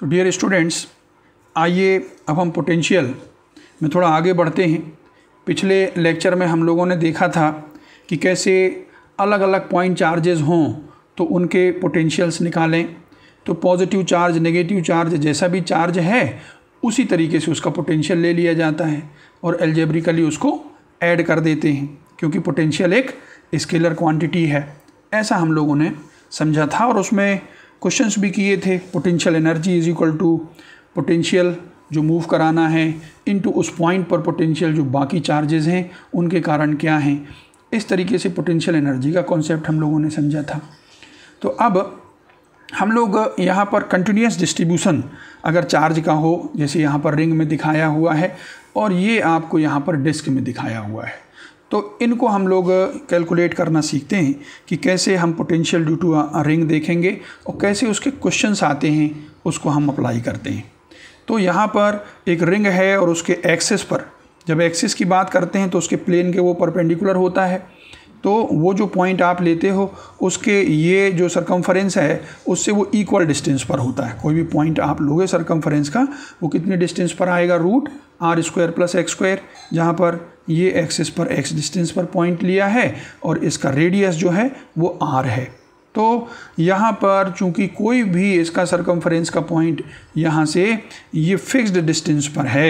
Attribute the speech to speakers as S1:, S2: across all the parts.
S1: तो dear students आइए अब हम पोटेंशियल में थोड़ा आगे बढ़ते हैं पिछले लेक्चर में हम लोगों ने देखा था कि कैसे अलग अलग पॉइंट चार्जेस हों तो उनके पोटेंशियल्स निकालें तो पॉजिटिव चार्ज नेगेटिव चार्ज जैसा भी चार्ज है उसी तरीके से उसका पोटेंशियल ले लिया जाता है और एल्जेब्रिकली उसको ऐड कर देते हैं क्योंकि पोटेंशियल एक स्केलर क्वांटिटी है ऐसा हम लोगों ने समझा था और उसमें क्वेश्चंस भी किए थे potential energy is equal to potential जो मूव कराना है इनटू उस पॉइंट पर पोटेंशियल जो बाकी चार्जेस हैं उनके कारण क्या हैं इस तरीके से पोटेंशियल एनर्जी का कॉन्सेप्ट हम लोगों ने समझा था तो अब हम लोग यहाँ पर कंटिन्यूस डिस्ट्रीब्यूशन अगर चार्ज का हो जैसे यहाँ पर रिंग में दिखाया हुआ है और ये आपको यहाँ पर डिस्क में दिखाया हुआ है तो इनको हम लोग कैलकुलेट करना सीखते हैं कि कैसे हम पोटेंशियल ड्यू टू रिंग देखेंगे और कैसे उसके क्वेश्चंस आते हैं उसको हम अप्लाई करते हैं तो यहाँ पर एक रिंग है और उसके एक्सेस पर जब एक्सेस की बात करते हैं तो उसके प्लेन के वो परपेंडिकुलर होता है तो वो जो पॉइंट आप लेते हो उसके ये जो सरकमफ्रेंस है उससे वो इक्वल डिस्टेंस पर होता है कोई भी पॉइंट आप लोगे सरकमफ्रेंस का वो कितने डिस्टेंस पर आएगा root R square plus X square जहाँ पर ये एक्सिस पर एक्स डिस्टेंस पर पॉइंट लिया है और इसका रेडियस जो है वो आर है तो यहाँ पर चूंकि कोई भी इसका सरकमफ्रेंस का पॉइंट यहाँ से ये फिक्स्ड डिस्टेंस पर है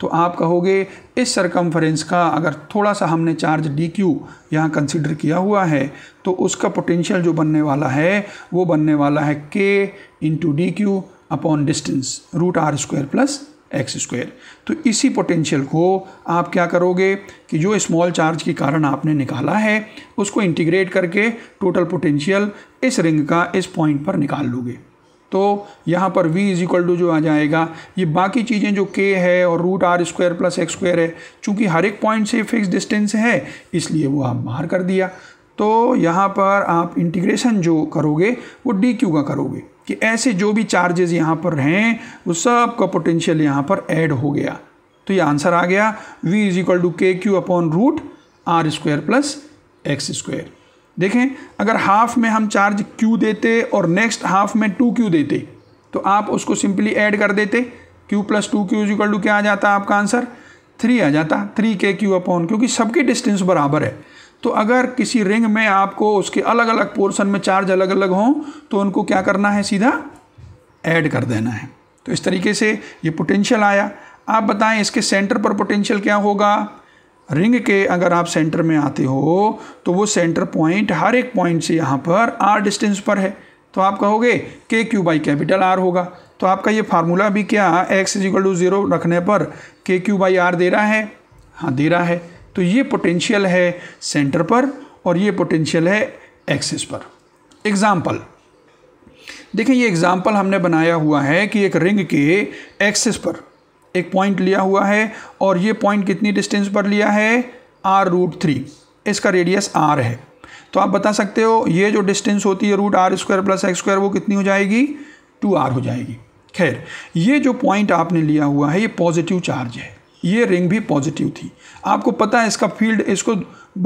S1: तो आप कहोगे इस सरकमफ्रेंस का अगर थोड़ा सा हमने चार्ज डी क्यू यहाँ कंसिडर किया हुआ है तो उसका पोटेंशियल जो बनने वाला है वो बनने वाला है K into D Q upon distance root R square plus X square तो इसी पोटेंशियल को आप क्या करोगे कि जो स्मॉल चार्ज के कारण आपने निकाला है उसको इंटीग्रेट करके टोटल पोटेंशियल इस रिंग का इस पॉइंट पर निकाल लोगे तो यहाँ पर v इज इक्वल टू जो आ जाएगा ये बाकी चीज़ें जो k है और root R square plus X square है चूँकि हर एक पॉइंट से फिक्स डिस्टेंस है इसलिए वो आप बाहर कर दिया तो यहाँ पर आप इंटीग्रेशन जो करोगे वो डी क्यू का करोगे कि ऐसे जो भी चार्जेस यहाँ पर हैं वो सब का पोटेंशियल यहाँ पर ऐड हो गया तो ये आंसर आ गया v इज इक्वल टू के Q upon root R square plus X square देखें अगर हाफ में हम चार्ज क्यू देते और नेक्स्ट हाफ में टू क्यू देते तो आप उसको सिंपली ऐड कर देते Q plus two Q is equal to क्या आ जाता आपका आंसर थ्री आ जाता थ्री के क्यू अपॉन क्योंकि सबकी डिस्टेंस बराबर है तो अगर किसी रिंग में आपको उसके अलग अलग पोर्शन में चार्ज अलग अलग हों तो उनको क्या करना है सीधा ऐड कर देना है तो इस तरीके से ये पोटेंशियल आया आप बताएं इसके सेंटर पर पोटेंशियल क्या होगा रिंग के अगर आप सेंटर में आते हो तो वो सेंटर पॉइंट हर एक पॉइंट से यहाँ पर आर डिस्टेंस पर है तो आप कहोगे के क्यू बाई कैपिटल आर होगा तो आपका ये फार्मूला भी क्या एक्स इजिकल टू ज़ीरो रखने पर के क्यू बाई आर दे रहा है हाँ दे रहा है तो ये पोटेंशियल है सेंटर पर और ये पोटेंशियल है एक्सिस पर एग्ज़ाम्पल देखिए ये एग्ज़ाम्पल हमने बनाया हुआ है कि एक रिंग के एक्सिस पर एक पॉइंट लिया हुआ है और ये पॉइंट कितनी डिस्टेंस पर लिया है आर रूट थ्री इसका रेडियस आर है तो आप बता सकते हो ये जो डिस्टेंस होती है root R square plus X square वो कितनी हो जाएगी टू आर हो जाएगी खैर ये जो पॉइंट आपने लिया हुआ है ये पॉजिटिव चार्ज है ये रिंग भी पॉजिटिव थी आपको पता है इसका फील्ड इसको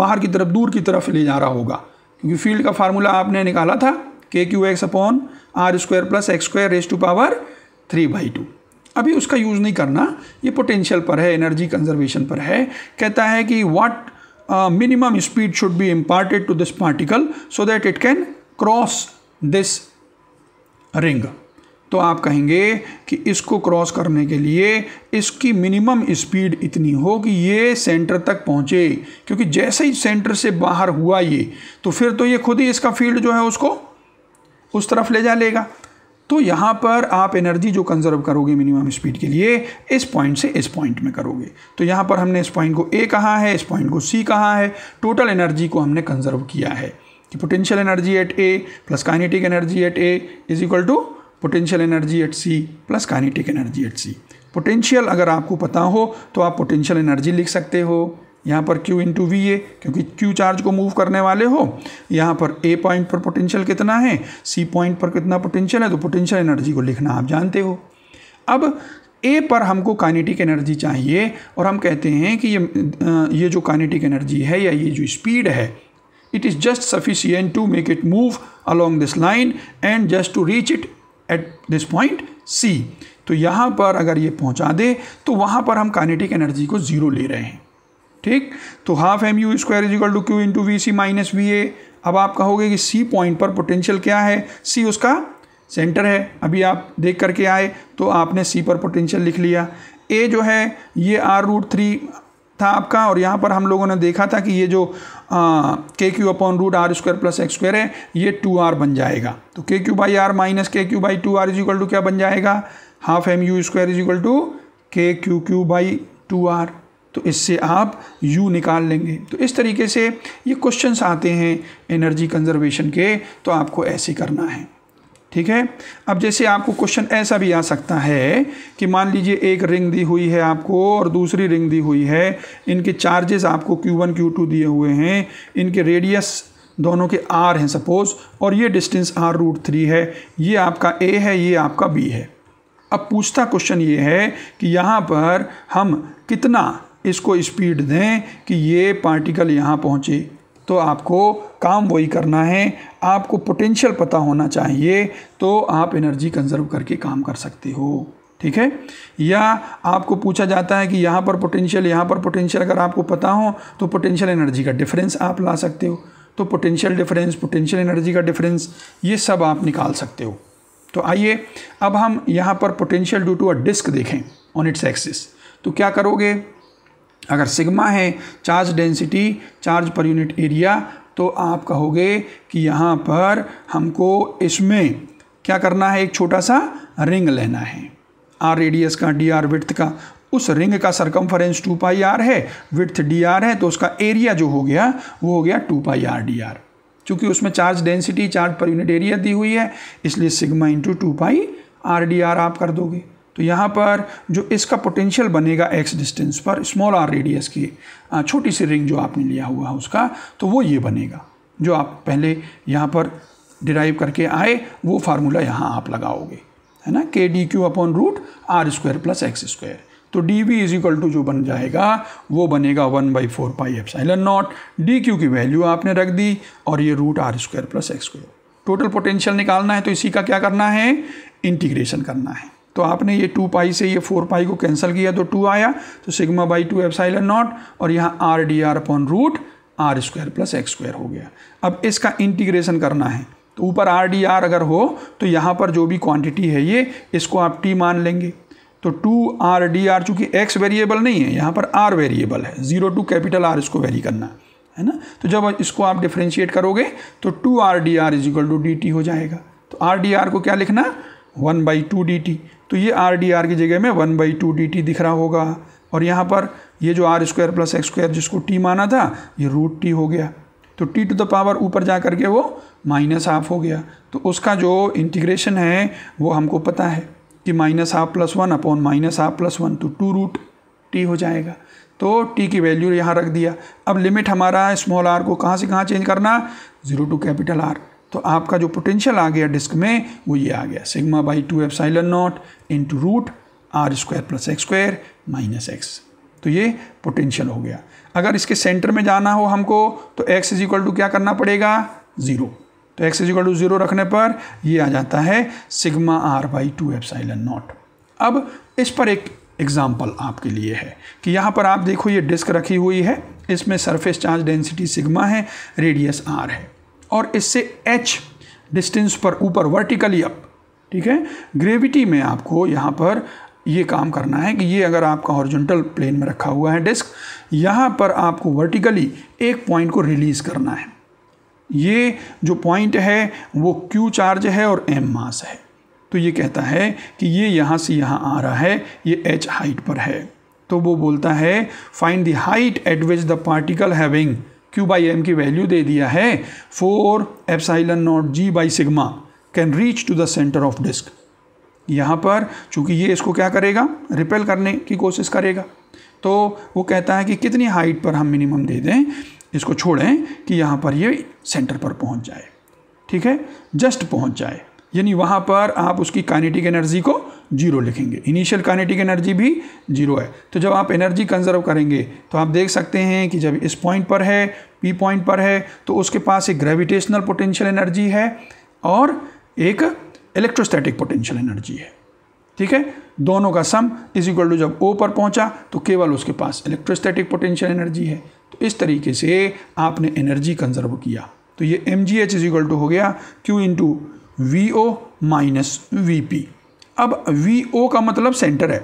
S1: बाहर की तरफ दूर की तरफ ले जा रहा होगा क्योंकि फील्ड का फार्मूला आपने निकाला था K Q X upon R square plus X square raise to power three by two अभी उसका यूज़ नहीं करना ये पोटेंशियल पर है एनर्जी कंजर्वेशन पर है कहता है कि what minimum speed should be imparted to this particle so that it can cross this ring तो आप कहेंगे कि इसको क्रॉस करने के लिए इसकी मिनिमम स्पीड इतनी हो कि ये सेंटर तक पहुँचे क्योंकि जैसे ही सेंटर से बाहर हुआ ये तो फिर तो ये खुद ही इसका फील्ड जो है उसको उस तरफ ले जा लेगा तो यहाँ पर आप एनर्जी जो कंजर्व करोगे मिनिमम स्पीड के लिए इस पॉइंट से इस पॉइंट में करोगे तो यहाँ पर हमने इस पॉइंट को ए कहा है इस पॉइंट को सी कहा है टोटल एनर्जी को हमने कंजर्व किया है कि potential energy at A plus kinetic energy at A is equal to potential energy at C plus kinetic energy at C potential अगर आपको पता हो तो आप पोटेंशियल एनर्जी लिख सकते हो यहाँ पर Q इंटू वी ए क्योंकि Q चार्ज को मूव करने वाले हो यहाँ पर A पॉइंट पर पोटेंशियल कितना है C पॉइंट पर कितना पोटेंशियल है तो पोटेंशियल एनर्जी को लिखना आप जानते हो अब ए पर हमको काइनेटिक एनर्जी चाहिए और हम कहते हैं कि ये ये जो काइनेटिक एनर्जी है या ये जो स्पीड है it is just sufficient to make it move along this line and just to reach it at this point C तो यहाँ पर अगर ये पहुँचा दे तो वहाँ पर हम काइनेटिक एनर्जी को ज़ीरो ले रहे हैं ठीक तो half M U square is equal to Q into V C minus V A अब आप कहोगे कि सी पॉइंट पर पोटेंशियल क्या है सी उसका सेंटर है अभी आप देख करके आए तो आपने सी पर पोटेंशियल लिख लिया ए जो है ये आर रूट थ्री था आपका और यहाँ पर हम लोगों ने देखा था कि ये जो K Q upon root R square plus X square है ये टू आर बन जाएगा तो K Q by R minus K Q by two R is equal to क्या बन जाएगा half M U square is equal to के Q Q by two R तो इससे आप यू निकाल लेंगे तो इस तरीके से ये क्वेश्चंस आते हैं एनर्जी कंजर्वेशन के तो आपको ऐसे करना है ठीक है अब जैसे आपको क्वेश्चन ऐसा भी आ सकता है कि मान लीजिए एक रिंग दी हुई है आपको और दूसरी रिंग दी हुई है इनके चार्जेस आपको Q1 Q2 दिए हुए हैं इनके रेडियस दोनों के R हैं सपोज़ और ये डिस्टेंस R रूट थ्री है ये आपका A है ये आपका B है अब पूछता क्वेश्चन ये है कि यहाँ पर हम कितना इसको स्पीड दें कि ये पार्टिकल यहाँ पहुँचे तो आपको काम वही करना है आपको पोटेंशियल पता होना चाहिए तो आप एनर्जी कंजर्व करके काम कर सकते हो ठीक है या आपको पूछा जाता है कि यहाँ पर पोटेंशियल यहाँ पर पोटेंशियल अगर आपको पता हो तो पोटेंशियल एनर्जी का डिफरेंस आप ला सकते हो तो पोटेंशियल डिफरेंस पोटेंशियल एनर्जी का डिफरेंस ये सब आप निकाल सकते हो तो आइए अब हम यहाँ पर potential due to a disk देखें ऑन इट्स एक्सिस तो क्या करोगे अगर सिग्मा है charge density charge per unit area तो आप कहोगे कि यहाँ पर हमको इसमें क्या करना है एक छोटा सा रिंग लेना है आर रेडियस का डी आर विथ का उस रिंग का सरकमफरेंस टू पाई आर है विथ डी आर है तो उसका एरिया जो हो गया वो हो गया two pi R D R चूँकि उसमें charge density charge per unit area दी हुई है इसलिए sigma into two pi R D R आप कर दोगे तो यहाँ पर जो इसका पोटेंशियल बनेगा एक्स डिस्टेंस पर स्मॉल आर रेडियस की छोटी सी रिंग जो आपने लिया हुआ है उसका तो वो ये बनेगा जो आप पहले यहाँ पर डिराइव करके आए वो फार्मूला यहाँ आप लगाओगे है ना K D Q upon root R square plus X square तो D V is equal to जो बन जाएगा वो बनेगा one by four pi epsilon not D Q की वैल्यू आपने रख दी और ये root R square plus X square total potential निकालना है तो इसी का क्या करना है इंटीग्रेशन करना है तो आपने ये टू पाई से ये फोर पाई को कैंसिल किया तो टू आया तो sigma by two epsilon not और यहाँ R D R upon root R square plus X square हो गया अब इसका इंटीग्रेशन करना है तो ऊपर आर डी आर अगर हो तो यहाँ पर जो भी क्वांटिटी है ये इसको आप टी मान लेंगे तो टू आर डी आर चूँकि एक्स वेरिएबल नहीं है यहाँ पर आर वेरिएबल है जीरो टू कैपिटल आर इसको वेरी करना है ना तो जब इसको आप डिफ्रेंशिएट करोगे तो two R D R is equal to D T हो जाएगा तो आर डी आर को क्या लिखना one by two D T तो ये आर डी आर की जगह में one by two D T दिख रहा होगा और यहाँ पर ये जो R square plus X square जिसको टी माना था ये रूट टी हो गया तो टी टू द पावर ऊपर जा करके वो माइनस हाफ हो गया तो उसका जो इंटीग्रेशन है वो हमको पता है कि minus half plus one upon minus half plus one तो टू रूट टी हो जाएगा तो टी की वैल्यू यहाँ रख दिया अब लिमिट हमारा स्मॉल आर को कहाँ से कहाँ चेंज करना ज़ीरो टू कैपिटल आर तो आपका जो पोटेंशियल आ गया डिस्क में वो ये आ गया sigma by two epsilon not into root R square plus X square minus X तो ये पोटेंशियल हो गया अगर इसके सेंटर में जाना हो हमको तो एक्स इज इक्वल टू क्या करना पड़ेगा ज़ीरो तो X is equal to zero रखने पर ये आ जाता है sigma R by two epsilon not अब इस पर एक एग्ज़ाम्पल आपके लिए है कि यहाँ पर आप देखो ये डिस्क रखी हुई है इसमें सरफेस चार्ज डेंसिटी सिग्मा है रेडियस आर है और इससे एच डिस्टेंस पर ऊपर वर्टिकली अप ठीक है ग्रेविटी में आपको यहाँ पर ये काम करना है कि ये अगर आपका हॉरिजॉन्टल प्लेन में रखा हुआ है डिस्क यहाँ पर आपको वर्टिकली एक पॉइंट को रिलीज़ करना है ये जो पॉइंट है वो क्यू चार्ज है और एम मास है तो ये कहता है कि ये यहाँ से यहाँ आ रहा है ये एच हाइट पर है तो वो बोलता है find the height at which the particle having Q by M की वैल्यू दे दिया है four epsilon not G by sigma can reach to the centre of disk यहाँ पर चूंकि ये इसको क्या करेगा रिपेल करने की कोशिश करेगा तो वो कहता है कि कितनी हाइट पर हम मिनिमम दे दें इसको छोड़ें कि यहाँ पर ये सेंटर पर पहुँच जाए ठीक है जस्ट पहुँच जाए यानी वहाँ पर आप उसकी काइनेटिक एनर्जी को जीरो लिखेंगे इनिशियल काइनेटिक एनर्जी भी जीरो है तो जब आप एनर्जी कंजर्व करेंगे तो आप देख सकते हैं कि जब इस पॉइंट पर है पी पॉइंट पर है तो उसके पास एक ग्रेविटेशनल पोटेंशियल एनर्जी है और एक इलेक्ट्रोस्टैटिक पोटेंशियल एनर्जी है ठीक है दोनों का सम इज इक्वल टू जब ओ पर पहुंचा तो केवल उसके पास इलेक्ट्रोस्टैटिक पोटेंशियल एनर्जी है तो इस तरीके से आपने एनर्जी कंजर्व किया तो ये M G H is equal to हो गया Q into V O minus V P अब वी ओ का मतलब सेंटर है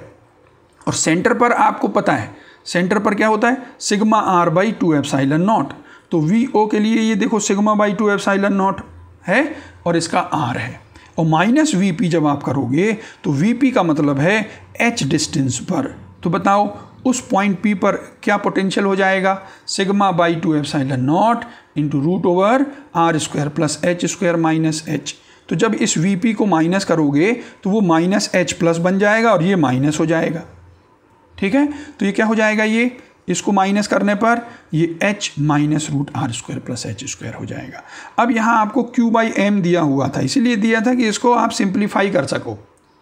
S1: और सेंटर पर आपको पता है सेंटर पर क्या होता है sigma R by two epsilon not तो वी ओ के लिए ये देखो sigma by two epsilon not है और इसका आर है और माइनस वी पी जब आप करोगे तो वी पी का मतलब है एच डिस्टेंस पर तो बताओ उस पॉइंट पी पर क्या पोटेंशियल हो जाएगा sigma by two epsilon not into root over R square plus H square minus H तो जब इस वी को माइनस करोगे तो वो माइनस एच प्लस बन जाएगा और ये माइनस हो जाएगा ठीक है तो ये क्या हो जाएगा ये इसको माइनस करने पर ये H minus root R square plus H square हो जाएगा अब यहाँ आपको q बाई एम दिया हुआ था इसीलिए दिया था कि इसको आप सिंप्लीफाई कर सको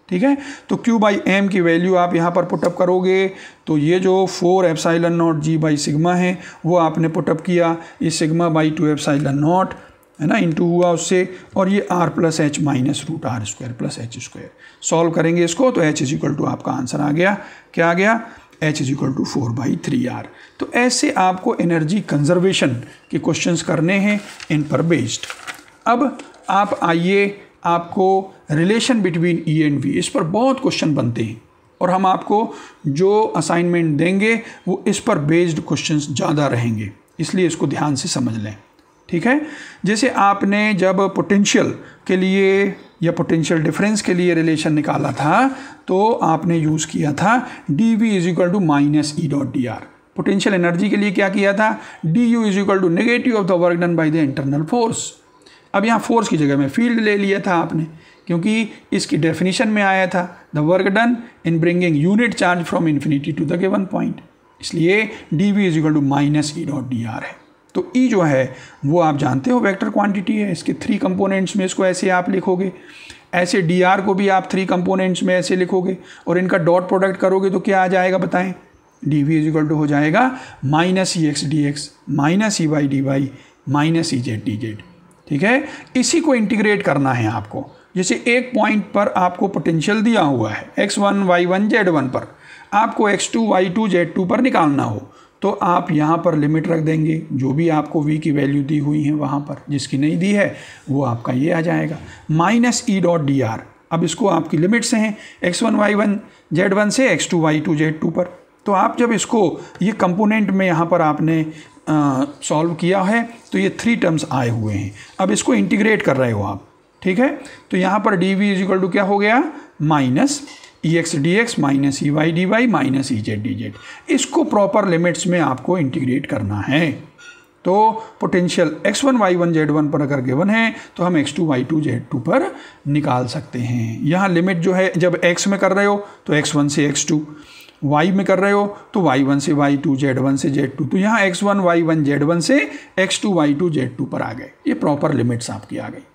S1: ठीक है तो q बाई एम की वैल्यू आप यहाँ पर पुटअप करोगे तो ये जो four epsilon not G by sigma है वो आपने पुटअप किया ये sigma by two epsilon not है ना इनटू हुआ उससे और ये R plus H minus root R square plus H square solve करेंगे इसको तो एच इज इक्वल टू आपका आंसर आ गया क्या आ गया H is equal to four by three R तो ऐसे आपको एनर्जी कंजर्वेशन के क्वेश्चंस करने हैं इन पर बेस्ड अब आप आइए आपको relation between E and V इस पर बहुत क्वेश्चन बनते हैं और हम आपको जो असाइनमेंट देंगे वो इस पर बेस्ड क्वेश्चंस ज़्यादा रहेंगे इसलिए इसको ध्यान से समझ लें ठीक है जैसे आपने जब पोटेंशियल के लिए या पोटेंशियल डिफरेंस के लिए रिलेशन निकाला था तो आपने यूज़ किया था D V is equal to minus E dot D R potential energy के लिए क्या किया था D U is equal to negative of the work done by the internal force अब यहाँ फोर्स की जगह में फील्ड ले लिया था आपने क्योंकि इसकी डेफिनेशन में आया था the work done in bringing unit charge from infinity to the given point इसलिए d V is equal to minus E dot D R है तो ई e जो है वो आप जानते हो वेक्टर क्वांटिटी है इसके थ्री कंपोनेंट्स में इसको ऐसे आप लिखोगे ऐसे डी आर को भी आप थ्री कंपोनेंट्स में ऐसे लिखोगे और इनका डॉट प्रोडक्ट करोगे तो क्या आ जाएगा बताएं डी वी इजिकल टू हो जाएगा minus E x d x minus E y d y minus E z d z ठीक है इसी को इंटीग्रेट करना है आपको जैसे एक पॉइंट पर आपको पोटेंशियल दिया हुआ है x one y one z one पर आपको x two y two z two पर निकालना हो तो आप यहाँ पर लिमिट रख देंगे जो भी आपको वी की वैल्यू दी हुई है वहाँ पर जिसकी नहीं दी है वो आपका ये आ जाएगा minus E dot D r अब इसको आपकी लिमिट से हैं x one y one z one से x two y two z two पर तो आप जब इसको ये कंपोनेंट में यहाँ पर आपने सॉल्व किया है तो ये थ्री टर्म्स आए हुए हैं अब इसको इंटीग्रेट कर रहे हो आप ठीक है तो यहाँ पर d V is equal to क्या हो गया minus E x d x minus E y d y minus E z d z इसको प्रॉपर लिमिट्स में आपको इंटीग्रेट करना है तो potential x one y one z one पर अगर गिवन है तो हम x two y two z two पर निकाल सकते हैं यहाँ लिमिट जो है जब एक्स में कर रहे हो तो एक्स वन से एक्स टू वाई में कर रहे हो तो वाई वन से वाई टू जेड वन से जेड टू तो यहाँ x one y one z one से x two y two z two पर आ गए ये प्रॉपर लिमिट्स आपकी आ गई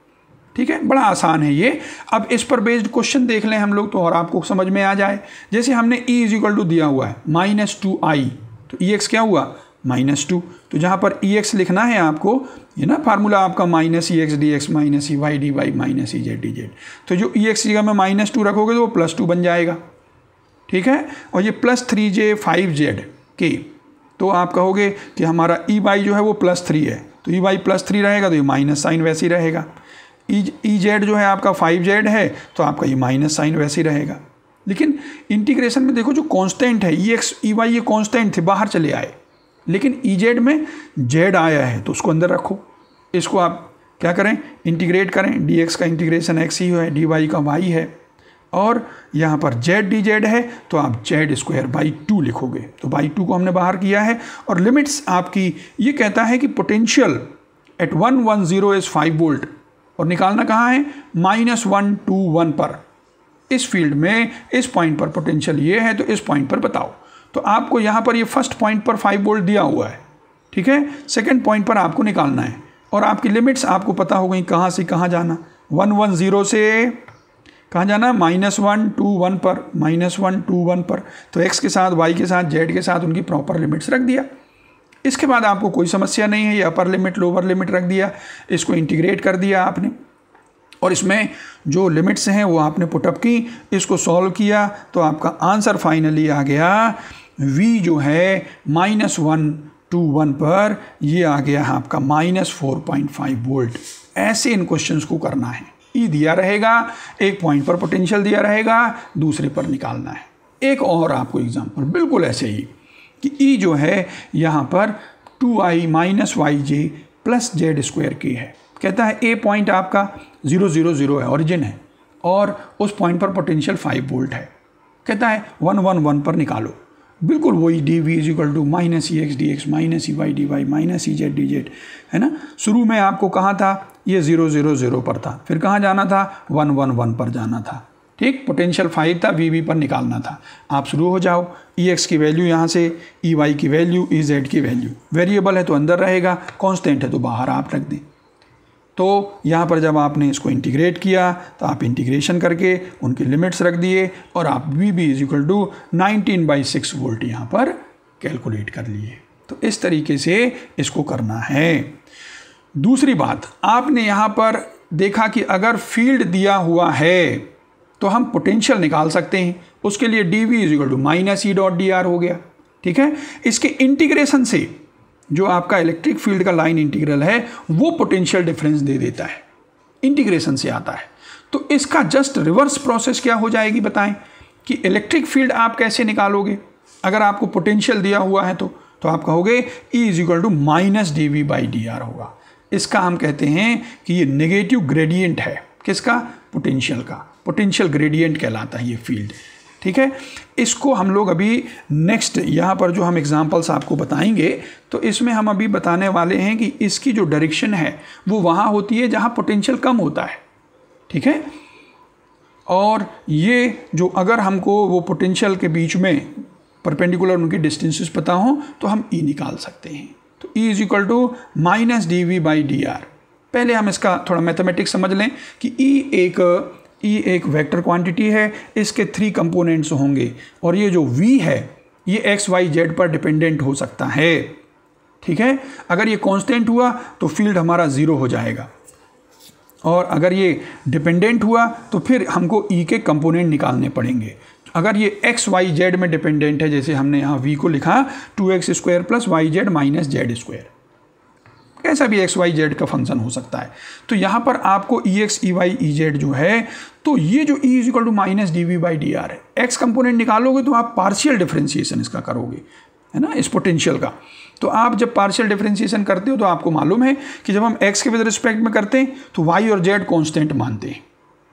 S1: ठीक है बड़ा आसान है ये अब इस पर बेस्ड क्वेश्चन देख लें हम लोग तो और आपको समझ में आ जाए जैसे हमने ई इज इक्वल टू दिया हुआ है माइनस टू आई तो ई e एक्स क्या हुआ माइनस टू तो जहाँ पर ई e एक्स लिखना है आपको ये ना फार्मूला आपका minus E x d x minus E y d y minus E z d z तो जो ई e एक्स जगह में माइनस टू रखोगे तो वो प्लस टू बन जाएगा ठीक है और ये plus three j five z के तो आप कहोगे कि हमारा ई वाई जो है वो प्लस थ्री है तो ई वाई प्लस थ्री रहेगा तो ये माइनस साइन वैसे ही रहेगा ई e, जेड e जो है आपका फाइव जेड है तो आपका ये माइनस साइन वैसे ही रहेगा लेकिन इंटीग्रेशन में देखो जो कांस्टेंट है ई एक्स ई वाई ये कांस्टेंट थे बाहर चले आए लेकिन ई e जेड में जेड आया है तो उसको अंदर रखो इसको आप क्या करें इंटीग्रेट करें डी एक्स का इंटीग्रेशन एक्स ही है डी वाई का वाई है और यहाँ पर जेड डी जेड है तो आप जेड स्क्वायर बाई टू लिखोगे तो बाई टू को हमने बाहर किया है और लिमिट्स आपकी ये कहता है कि potential at one one zero is five volt और निकालना कहाँ है माइनस वन टू वन पर इस फील्ड में इस पॉइंट पर पोटेंशियल ये है तो इस पॉइंट पर बताओ तो आपको यहाँ पर ये फर्स्ट पॉइंट पर फाइव वोल्ट दिया हुआ है ठीक है सेकेंड पॉइंट पर आपको निकालना है और आपकी लिमिट्स आपको पता हो गई कहाँ से कहाँ जाना वन वन ज़ीरो से कहाँ जाना माइनस वन टू वन पर माइनस वन टू वन पर तो एक्स के साथ वाई के साथ जेड के साथ उनकी प्रॉपर लिमिट्स रख दिया इसके बाद आपको कोई समस्या नहीं है ये अपर लिमिट लोअर लिमिट रख दिया इसको इंटीग्रेट कर दिया आपने और इसमें जो लिमिट्स हैं वो आपने पुटअप की इसको सॉल्व किया तो आपका आंसर फाइनली आ गया वी जो है माइनस वन टू वन पर ये आ गया आपका minus four point five volt ऐसे इन क्वेश्चंस को करना है ई e दिया रहेगा एक पॉइंट पर पोटेंशियल दिया रहेगा दूसरे पर निकालना है एक और आपको एग्जांपल बिल्कुल ऐसे ही कि ई e जो है यहाँ पर two i minus y j plus z square की है कहता है ए पॉइंट आपका ज़ीरो ज़ीरो ज़ीरो है ऑरिजिन है और उस पॉइंट पर पोटेंशियल फाइव वोल्ट है कहता है वन वन वन पर निकालो बिल्कुल वही d V is equal to minus E x d x minus E y d y minus E z d z है ना शुरू में आपको कहाँ था ये ज़ीरो ज़ीरो ज़ीरो पर था फिर कहाँ जाना था वन वन वन पर जाना था ठीक पोटेंशियल फाइव था वी वी पर निकालना था आप शुरू हो जाओ ई e एक्स की वैल्यू यहाँ से ई e वाई की वैल्यू ई जेड की वैल्यू वेरिएबल है तो अंदर रहेगा कॉन्स्टेंट है तो बाहर आप रख दें तो यहाँ पर जब आपने इसको इंटीग्रेट किया तो आप इंटीग्रेशन करके उनके लिमिट्स रख दिए और आप V B is equal to nineteen by six volt यहाँ पर कैलकुलेट कर लिए तो इस तरीके से इसको करना है दूसरी बात आपने यहाँ पर देखा कि अगर फील्ड दिया हुआ है तो हम पोटेंशियल निकाल सकते हैं उसके लिए d V is equal to minus E dot D r हो गया ठीक है इसके इंटीग्रेशन से जो आपका इलेक्ट्रिक फील्ड का लाइन इंटीग्रल है वो पोटेंशियल डिफरेंस दे देता है इंटीग्रेशन से आता है तो इसका जस्ट रिवर्स प्रोसेस क्या हो जाएगी बताएं कि इलेक्ट्रिक फील्ड आप कैसे निकालोगे अगर आपको पोटेंशियल दिया हुआ है तो तो आप कहोगे E is equal to minus d V by d r होगा इसका हम कहते हैं कि ये नेगेटिव ग्रेडियंट है किसका पोटेंशियल का पोटेंशियल ग्रेडियंट कहलाता है ये फील्ड ठीक है इसको हम लोग अभी नेक्स्ट यहाँ पर जो हम एग्ज़ाम्पल्स आपको बताएंगे तो इसमें हम अभी बताने वाले हैं कि इसकी जो डायरेक्शन है वो वहाँ होती है जहाँ पोटेंशियल कम होता है ठीक है और ये जो अगर हमको वो पोटेंशियल के बीच में परपेंडिकुलर उनकी डिस्टेंसेस पता हों तो हम ई e निकाल सकते हैं तो E is equal to minus d V by d r पहले हम इसका थोड़ा मैथमेटिक्स समझ लें कि ई e एक ई e एक वेक्टर क्वांटिटी है इसके थ्री कंपोनेंट्स होंगे और ये जो वी है ये एक्स वाई जेड पर डिपेंडेंट हो सकता है ठीक है अगर ये कांस्टेंट हुआ तो फील्ड हमारा ज़ीरो हो जाएगा और अगर ये डिपेंडेंट हुआ तो फिर हमको ई e के कंपोनेंट निकालने पड़ेंगे अगर ये एक्स वाई जेड में डिपेंडेंट है जैसे हमने यहाँ वी को लिखा two x square plus y z minus z square कैसा भी एक्स वाई जेड का फंक्शन हो सकता है तो यहाँ पर आपको E x E y E z जो है तो ये जो E equal to minus d V by d are है एक्स कंपोनेंट निकालोगे तो आप पार्शियल डिफ्रेंसिएशन इसका करोगे है ना इस पोटेंशियल का तो आप जब पार्शियल डिफ्रेंसिएशन करते हो तो आपको मालूम है कि जब हम एक्स के विद रिस्पेक्ट में करते हैं तो वाई और जेड कॉन्स्टेंट मानते हैं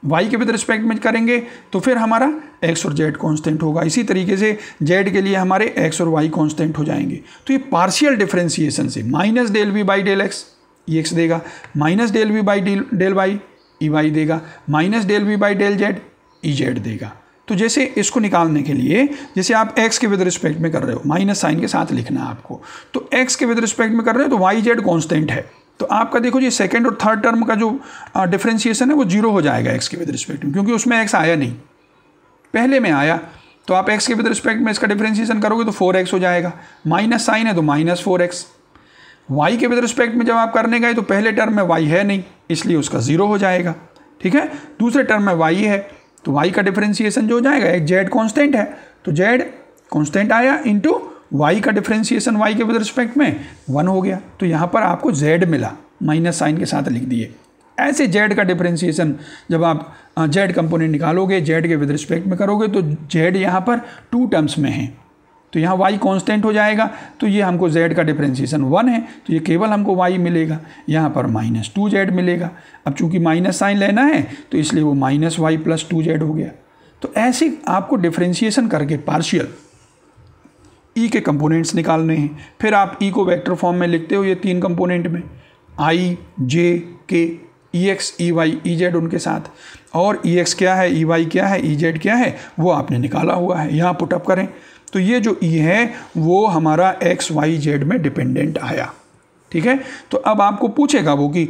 S1: वाई के विद रिस्पेक्ट में करेंगे तो फिर हमारा एक्स और जेड कांस्टेंट होगा इसी तरीके से जेड के लिए हमारे एक्स और वाई कांस्टेंट हो जाएंगे तो ये पार्शियल डिफ्रेंसिएशन से minus del V by del x E x देगा minus del V by del del y E y देगा minus del V by del z E z देगा तो जैसे इसको निकालने के लिए जैसे आप x के विद रिस्पेक्ट में कर रहे हो माइनस साइन के साथ लिखना है आपको तो x के विद रिस्पेक्ट में कर रहे हो तो वाई जेड कॉन्स्टेंट है तो आपका देखो जी सेकेंड और थर्ड टर्म का जो डिफ्रेंसिएशन है वो जीरो हो जाएगा एक्स के विद रिस्पेक्ट में क्योंकि उसमें एक्स आया नहीं पहले में आया तो आप एक्स के विद रिस्पेक्ट में इसका डिफ्रेंसिएशन करोगे तो फोर एक्स हो जाएगा माइनस साइन है तो माइनस फोर एक्स वाई के विद रिस्पेक्ट में जब आप करने गए तो पहले टर्म में वाई है नहीं इसलिए उसका ज़ीरो हो जाएगा ठीक है दूसरे टर्म में वाई है तो वाई का डिफ्रेंसिएशन जो हो जाएगा एक जेड कॉन्स्टेंट है तो जेड कॉन्स्टेंट आया इंटू वाई का डिफ्रेंसिएशन वाई के विद रिस्पेक्ट में वन हो गया तो यहाँ पर आपको जेड मिला माइनस साइन के साथ लिख दिए ऐसे जेड का डिफ्रेंसिएशन जब आप जेड कंपोनेंट निकालोगे जेड के विद रिस्पेक्ट में करोगे तो जेड यहाँ पर टू टर्म्स में है तो यहाँ y कांस्टेंट हो जाएगा तो ये हमको z का डिफ्रेंसिएशन वन है तो ये केवल हमको y मिलेगा यहाँ पर माइनस टू जेड मिलेगा अब चूंकि माइनस साइन लेना है तो इसलिए वो minus y plus two z हो गया तो ऐसे आपको डिफ्रेंसिएशन करके पार्शियल ई e के कंपोनेंट्स निकालने हैं फिर आप ई e को वेक्टर फॉर्म में लिखते हो ये तीन कंपोनेंट में i j k E x E y E z उनके साथ और ई e एक्स क्या है ई e वाई क्या है ई e जेड क्या है वो आपने निकाला हुआ है यहाँ पुटअप करें तो ये जो ई है वो हमारा एक्स वाई जेड में डिपेंडेंट आया ठीक है तो अब आपको पूछेगा वो कि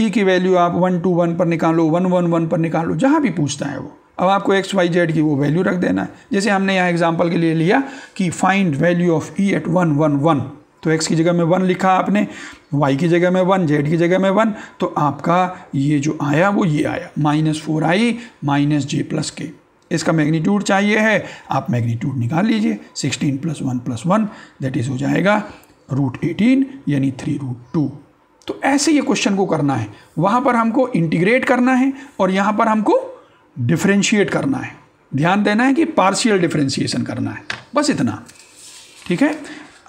S1: ई की वैल्यू आप वन टू वन पर निकालो वन वन वन पर निकालो जहाँ भी पूछता है वो अब आपको एक्स वाई जेड की वो वैल्यू रख देना है जैसे हमने यहाँ एग्जाम्पल के लिए लिया कि find value of E at one one one तो एक्स की जगह में वन लिखा आपने वाई की जगह में वन जेड की जगह में वन तो आपका ये जो आया वो ये आया minus four i minus j plus k इसका मैग्नीट्यूड चाहिए है आप मैग्नीट्यूड निकाल लीजिए sixteen plus one plus one that is हो जाएगा रूट एटीन यानी थ्री रूट टू तो ऐसे ये क्वेश्चन को करना है वहाँ पर हमको इंटीग्रेट करना है और यहाँ पर हमको डिफ्रेंशिएट करना है ध्यान देना है कि पार्शियल डिफ्रेंशिएशन करना है बस इतना ठीक है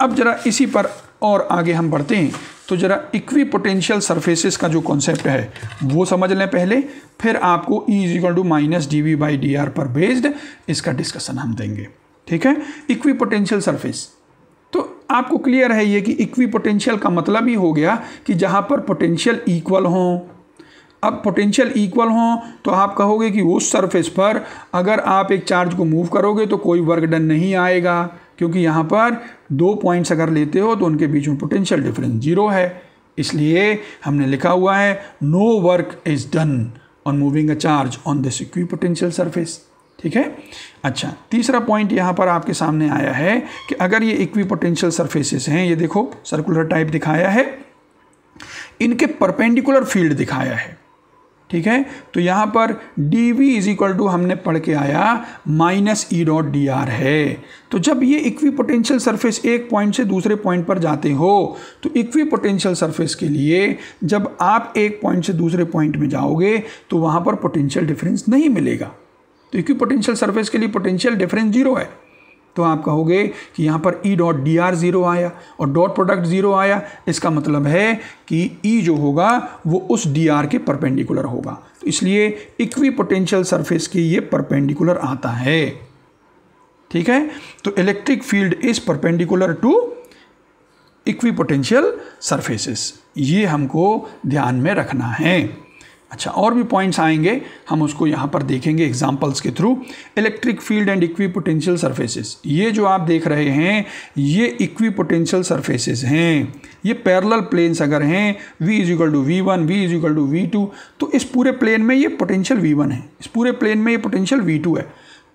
S1: अब ज़रा इसी पर और आगे हम बढ़ते हैं तो ज़रा इक्वी पोटेंशियल सर्फेसिस का जो कॉन्सेप्ट है वो समझ लें पहले फिर आपको E is equal to minus d V by d r पर बेस्ड इसका डिस्कशन हम देंगे ठीक है इक्वी पोटेंशियल सर्फेस तो आपको क्लियर है ये कि इक्वी पोटेंशियल का मतलब ही हो गया कि जहाँ पर पोटेंशियल इक्वल हों अब पोटेंशियल इक्वल हों तो आप कहोगे कि उस सरफेस पर अगर आप एक चार्ज को मूव करोगे तो कोई वर्क डन नहीं आएगा क्योंकि यहाँ पर दो पॉइंट्स अगर लेते हो तो उनके बीच में पोटेंशियल डिफरेंस जीरो है इसलिए हमने लिखा हुआ है no work is done on moving a charge on this equipotential surface ठीक है अच्छा तीसरा पॉइंट यहाँ पर आपके सामने आया है कि अगर ये इक्वी पोटेंशियल सर्फेसिस हैं ये देखो सर्कुलर टाइप दिखाया है इनके परपेंडिकुलर फील्ड दिखाया है ठीक है तो यहाँ पर d V is equal to हमने पढ़ के आया minus E dot D R है तो जब ये इक्वी पोटेंशियल सरफेस एक पॉइंट से दूसरे पॉइंट पर जाते हो तो इक्वी पोटेंशियल सरफेस के लिए जब आप एक पॉइंट से दूसरे पॉइंट में जाओगे तो वहाँ पर पोटेंशियल डिफरेंस नहीं मिलेगा तो इक्वी पोटेंशियल सरफेस के लिए पोटेंशियल डिफरेंस जीरो है तो आप कहोगे कि यहाँ पर E dot D r zero आया और डॉट प्रोडक्ट ज़ीरो आया इसका मतलब है कि ई e जो होगा वो उस डी आर के परपेंडिकुलर होगा तो इसलिए इक्वी पोटेंशियल सरफेस के ये परपेंडिकुलर आता है ठीक है तो electric field is perpendicular to equipotential surfaces ये हमको ध्यान में रखना है अच्छा और भी पॉइंट्स आएंगे हम उसको यहाँ पर देखेंगे एग्जाम्पल्स के through electric field and equipotential surfaces ये जो आप देख रहे हैं ये इक्वी पोटेंशियल सर्फेसिस हैं ये पैरल प्लेन्स अगर हैं v is equal to V one V is equal to V two तो इस पूरे प्लेन में ये पोटेंशियल वी वन है इस पूरे प्लेन में ये पोटेंशियल वी टू है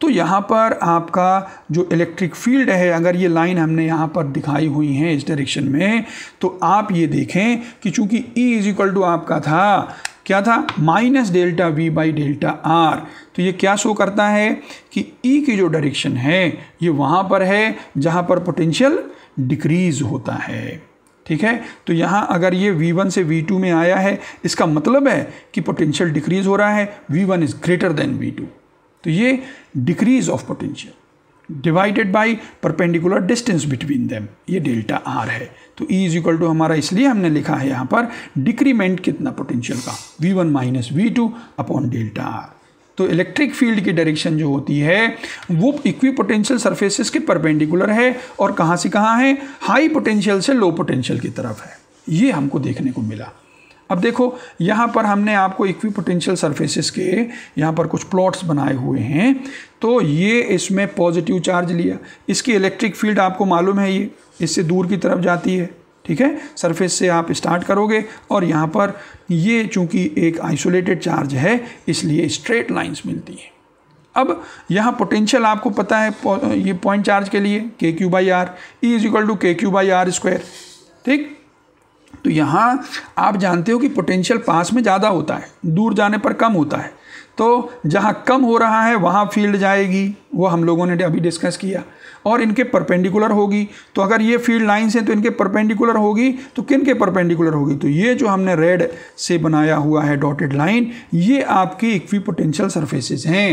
S1: तो यहाँ पर आपका जो इलेक्ट्रिक फील्ड है अगर ये लाइन हमने यहाँ पर दिखाई हुई है इस डायरेक्शन में तो आप ये देखें कि चूंकि E इज इक्वल टू आपका था क्या था minus delta V by delta r तो ये क्या शो करता है कि ई e की जो डायरेक्शन है ये वहाँ पर है जहाँ पर पोटेंशियल डिक्रीज होता है ठीक है तो यहाँ अगर ये वी वन से वी टू में आया है इसका मतलब है कि पोटेंशियल डिक्रीज हो रहा है V one is greater than V two तो ये decrease of potential divided by perpendicular distance between them ये डेल्टा आर है तो ई इज इक्वल टू हमारा इसलिए हमने लिखा है यहाँ पर डिक्रीमेंट कितना पोटेंशियल का V one minus V two upon delta r तो इलेक्ट्रिक फील्ड की डायरेक्शन जो होती है वो इक्वी पोटेंशियल सर्फेसिस के परपेंडिकुलर है और कहाँ से कहाँ है हाई पोटेंशियल से लो पोटेंशियल की तरफ है ये हमको देखने को मिला अब देखो यहाँ पर हमने आपको इक्वी पोटेंशियल सर्फेसिस के यहाँ पर कुछ प्लॉट्स बनाए हुए हैं तो ये इसमें पॉजिटिव चार्ज लिया इसकी इलेक्ट्रिक फील्ड आपको मालूम है ये इससे दूर की तरफ जाती है ठीक है सरफेस से आप स्टार्ट करोगे और यहाँ पर ये चूँकि एक आइसोलेटेड चार्ज है इसलिए स्ट्रेट लाइंस मिलती हैं अब यहाँ पोटेंशियल आपको पता है ये पॉइंट चार्ज के लिए k Q by r E is equal to के क्यू बाई आर स्क्वायर ठीक तो यहाँ आप जानते हो कि पोटेंशियल पास में ज़्यादा होता है दूर जाने पर कम होता है तो जहाँ कम हो रहा है वहाँ फील्ड जाएगी वो हम लोगों ने अभी डिस्कस किया और इनके परपेंडिकुलर होगी तो अगर ये फील्ड लाइन्स हैं तो इनके परपेंडिकुलर होगी तो किन के परपेंडिकुलर होगी तो ये जो हमने रेड से बनाया हुआ है डॉटेड लाइन ये आपकी इक्वी पोटेंशियल सर्फेसिस हैं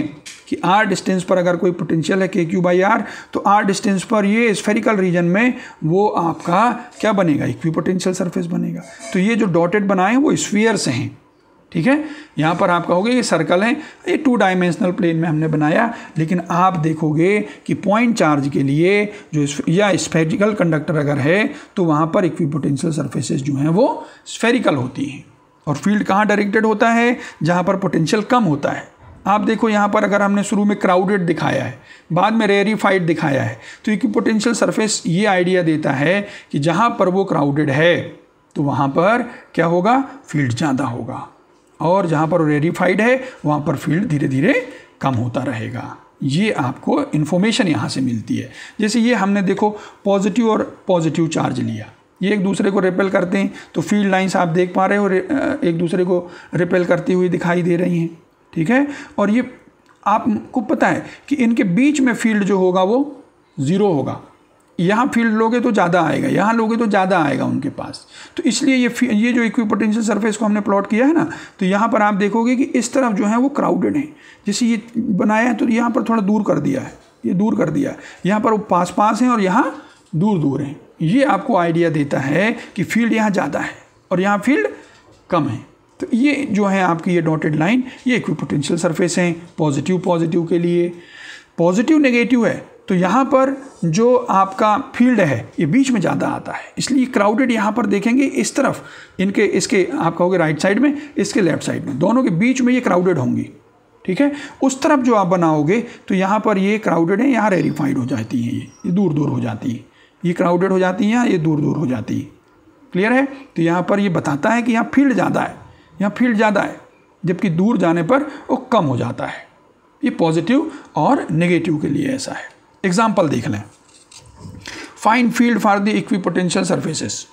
S1: कि आर डिस्टेंस पर अगर कोई पोटेंशियल है के क्यू बाई आर तो आर डिस्टेंस पर ये स्फेरिकल रीजन में वो आपका क्या बनेगा इक्वी पोटेंशियल सर्फेस बनेगा तो ये जो डॉटेड बनाए हैं वो स्फीयर्स हैं ठीक है यहाँ पर आप कहोगे ये सर्कल है ये टू डायमेंशनल प्लेन में हमने बनाया लेकिन आप देखोगे कि पॉइंट चार्ज के लिए जो या स्फेरिकल कंडक्टर अगर है तो वहाँ पर इक्विपोटेंशियल सर्फेसेज जो हैं वो स्फेरिकल होती हैं और फील्ड कहाँ डायरेक्टेड होता है जहाँ पर पोटेंशियल कम होता है आप देखो यहाँ पर अगर हमने शुरू में क्राउडेड दिखाया है बाद में रेरीफाइड दिखाया है तो एक पोटेंशियल सरफेस ये आइडिया देता है कि जहाँ पर वो क्राउडेड है तो वहाँ पर क्या होगा फील्ड ज़्यादा होगा और जहाँ पर रेडिफाइड है वहाँ पर फील्ड धीरे धीरे कम होता रहेगा ये आपको इन्फॉर्मेशन यहाँ से मिलती है जैसे ये हमने देखो पॉजिटिव और पॉजिटिव चार्ज लिया ये एक दूसरे को रिपेल करते हैं तो फील्ड लाइंस आप देख पा रहे हो एक दूसरे को रिपेल करती हुई दिखाई दे रही हैं ठीक है और ये आपको पता है कि इनके बीच में फील्ड जो होगा वो ज़ीरो होगा यहाँ फील्ड लोगे तो ज़्यादा आएगा यहाँ लोगे तो ज़्यादा आएगा उनके पास तो इसलिए ये ये जो इक्विपोटेंशियल सरफेस को हमने प्लॉट किया है ना तो यहाँ पर आप देखोगे कि इस तरफ जो है वो क्राउडेड है जैसे ये बनाया है तो यहाँ पर थोड़ा दूर कर दिया है ये दूर कर दिया है यहाँ पर वो पास पास हैं और यहाँ दूर दूर हैं ये आपको आइडिया देता है कि फील्ड यहाँ ज़्यादा है और यहाँ फील्ड कम है तो ये जो है आपकी ये डॉटेड लाइन ये इक्विपोटेंशियल सरफेस हैं पॉजिटिव पॉजिटिव के लिए पॉजिटिव नेगेटिव है तो यहाँ पर जो आपका फील्ड है ये बीच में ज़्यादा आता है इसलिए क्राउडेड यहाँ पर देखेंगे इस तरफ इनके इसके आप कहोगे राइट साइड में इसके लेफ्ट साइड में दोनों के बीच में ये क्राउडेड होंगी ठीक है उस तरफ जो आप बनाओगे तो यहाँ पर ये क्राउडेड है यहाँ रेरीफाइड हो जाती हैं ये ये दूर दूर हो जाती हैं ये क्राउडेड हो जाती हैं यहाँ ये दूर दूर हो जाती हैं क्लियर है तो यहाँ पर ये बताता है कि यहाँ फील्ड ज़्यादा है यहाँ फील्ड ज़्यादा है जबकि दूर जाने पर वो कम हो जाता है ये पॉजिटिव और नेगेटिव के लिए ऐसा है एग्जाम्पल देख लें fine field for the equipotential surfaces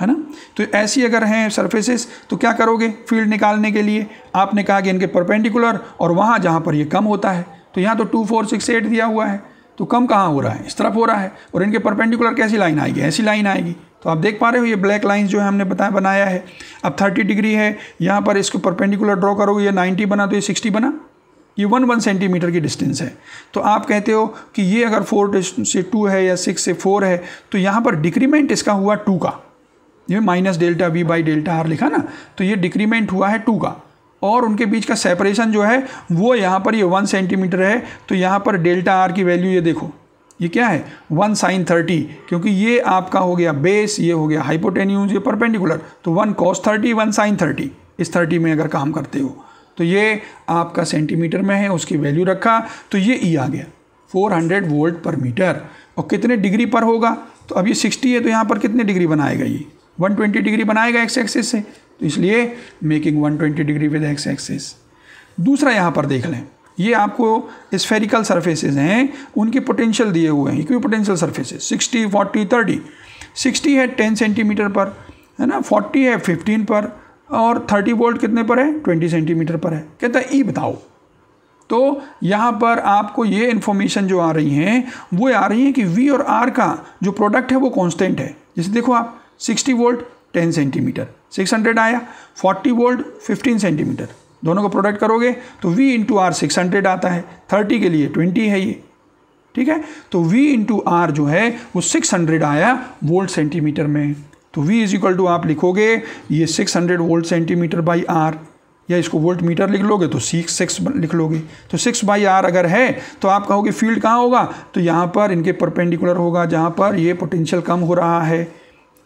S1: है ना तो ऐसी अगर हैं सरफेसेस तो क्या करोगे फील्ड निकालने के लिए आपने कहा कि इनके परपेंडिकुलर और वहाँ जहाँ पर ये कम होता है तो यहाँ तो टू फोर सिक्स एट दिया हुआ है तो कम कहाँ हो रहा है इस तरफ हो रहा है और इनके परपेंडिकुलर कैसी लाइन आएगी ऐसी लाइन आएगी तो आप देख पा रहे हो ये ब्लैक लाइन जो है हमने बताया बनाया है अब थर्टी डिग्री है यहाँ पर इसको परपेंडिकुलर ड्रॉ करोगे ये नाइन्टी बना तो ये सिक्सटी बना ये वन वन सेंटीमीटर की डिस्टेंस है तो आप कहते हो कि ये अगर फोर से टू है या सिक्स से फोर है तो यहाँ पर डिक्रीमेंट इसका हुआ टू का ये minus delta V by delta r लिखा ना तो ये डिक्रीमेंट हुआ है टू का और उनके बीच का सेपरेशन जो है वो यहाँ पर ये वन सेंटीमीटर है तो यहाँ पर डेल्टा आर की वैल्यू ये देखो ये क्या है वन साइन थर्टी क्योंकि ये आपका हो गया बेस ये हो गया हाइपोटेन्यूज ये परपेंडिकुलर तो one cos thirty one sine thirty इस थर्टी में अगर काम करते हो तो ये आपका सेंटीमीटर में है उसकी वैल्यू रखा तो ये ई e आ गया 400 वोल्ट पर मीटर और कितने डिग्री पर होगा तो अब ये 60 है तो यहाँ पर कितने डिग्री बनाएगा ये 120 डिग्री बनाएगा एक्स एक्सेस से तो इसलिए making 120 degree with x axis दूसरा यहाँ पर देख लें ये आपको स्फेरिकल सर्फेसेज हैं उनके पोटेंशियल दिए हुए हैं क्योंकि potential surfaces sixty forty thirty sixty है टेन सेंटीमीटर पर है ना फोर्टी है फिफ्टीन पर और 30 वोल्ट कितने पर है 20 सेंटीमीटर पर है कहता है ई बताओ तो यहाँ पर आपको ये इन्फॉर्मेशन जो आ रही हैं वो आ रही हैं कि वी और आर का जो प्रोडक्ट है वो कांस्टेंट है जैसे देखो आप 60 वोल्ट 10 सेंटीमीटर 600 आया 40 वोल्ट 15 सेंटीमीटर दोनों को प्रोडक्ट करोगे तो V इंटू आर सिक्स आता है 30 के लिए 20 है ये ठीक है तो V इंटू आर जो है वो 600 आया वोल्ट सेंटीमीटर में तो V इज इक्वल टू आप लिखोगे ये 600 वोल्ट सेंटीमीटर बाई आर या इसको वोल्ट मीटर लिख लोगे तो सिक्स सिक्स लिख लोगे तो सिक्स बाई आर अगर है तो आप कहोगे फील्ड कहाँ होगा तो यहाँ पर इनके परपेंडिकुलर होगा जहाँ पर ये पोटेंशियल कम हो रहा है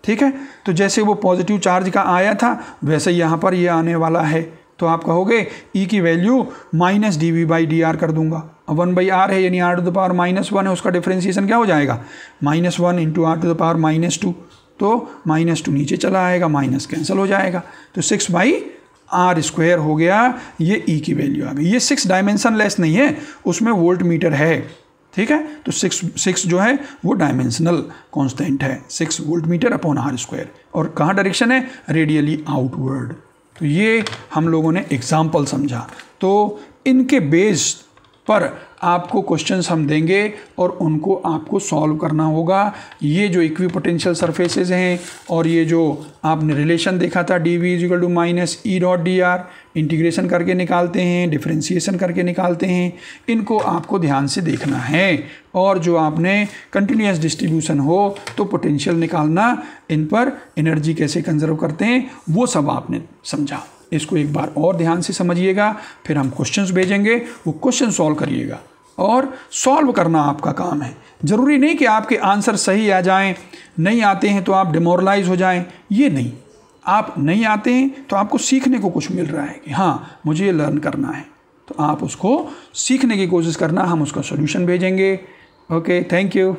S1: ठीक है तो जैसे वो पॉजिटिव चार्ज का आया था वैसे यहाँ पर ये आने वाला है तो आप कहोगे ई e की value minus d V by d r कर दूंगा अब वन बाई आर है यानी r to the power minus one है उसका डिफ्रेंसिएशन क्या हो जाएगा minus one into r to the power minus two तो माइनस टू नीचे चला आएगा माइनस कैंसिल हो जाएगा तो सिक्स बाई आर स्क्वायर हो गया ये ई e की वैल्यू आ गई ये सिक्स डायमेंशन लेस नहीं है उसमें वोल्ट मीटर है ठीक है तो सिक्स सिक्स जो है वो डायमेंशनल कॉन्स्टेंट है six volt metre upon R square और कहाँ डायरेक्शन है रेडियली आउटवर्ड तो ये हम लोगों ने एग्जाम्पल समझा तो इनके बेस्ड पर आपको क्वेश्चंस हम देंगे और उनको आपको सॉल्व करना होगा ये जो इक्वी पोटेंशियल सर्फेसेज हैं और ये जो आपने रिलेशन देखा था D V is equal to minus E dot D R integration करके निकालते हैं डिफ्रेंसीसन करके निकालते हैं इनको आपको ध्यान से देखना है और जो आपने कंटिन्यूस डिस्ट्रीब्यूशन हो तो पोटेंशियल निकालना इन पर एनर्जी कैसे कंजर्व करते हैं वो सब आपने समझा इसको एक बार और ध्यान से समझिएगा फिर हम क्वेश्चंस भेजेंगे वो क्वेश्चन सॉल्व करिएगा और सॉल्व करना आपका काम है ज़रूरी नहीं कि आपके आंसर सही आ जाएं नहीं आते हैं तो आप डिमोरलाइज हो जाएं ये नहीं आप नहीं आते हैं तो आपको सीखने को कुछ मिल रहा है कि हाँ मुझे ये लर्न करना है तो आप उसको सीखने की कोशिश करना हम उसका सोल्यूशन भेजेंगे ओके थैंक यू